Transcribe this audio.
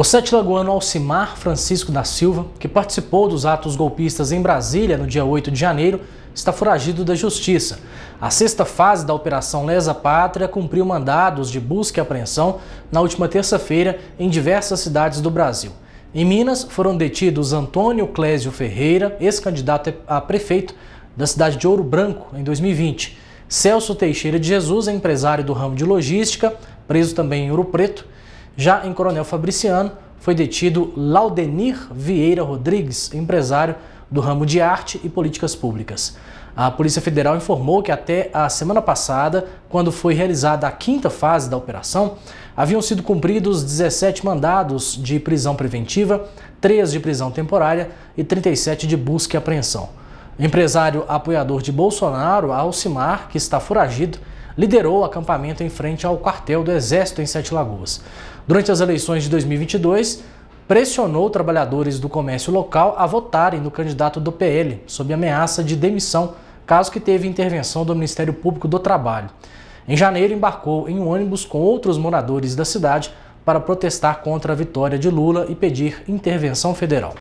O sete lagoano Alcimar Francisco da Silva, que participou dos atos golpistas em Brasília no dia 8 de janeiro, está foragido da Justiça. A sexta fase da Operação Lesa Pátria cumpriu mandados de busca e apreensão na última terça-feira em diversas cidades do Brasil. Em Minas, foram detidos Antônio Clésio Ferreira, ex-candidato a prefeito da cidade de Ouro Branco, em 2020. Celso Teixeira de Jesus, empresário do ramo de logística, preso também em Ouro Preto. Já em Coronel Fabriciano, foi detido Laudenir Vieira Rodrigues, empresário do ramo de arte e políticas públicas. A Polícia Federal informou que até a semana passada, quando foi realizada a quinta fase da operação, haviam sido cumpridos 17 mandados de prisão preventiva, 3 de prisão temporária e 37 de busca e apreensão. Empresário apoiador de Bolsonaro, Alcimar, que está foragido, liderou o acampamento em frente ao quartel do Exército em Sete Lagoas. Durante as eleições de 2022, pressionou trabalhadores do comércio local a votarem no candidato do PL, sob ameaça de demissão, caso que teve intervenção do Ministério Público do Trabalho. Em janeiro, embarcou em um ônibus com outros moradores da cidade para protestar contra a vitória de Lula e pedir intervenção federal.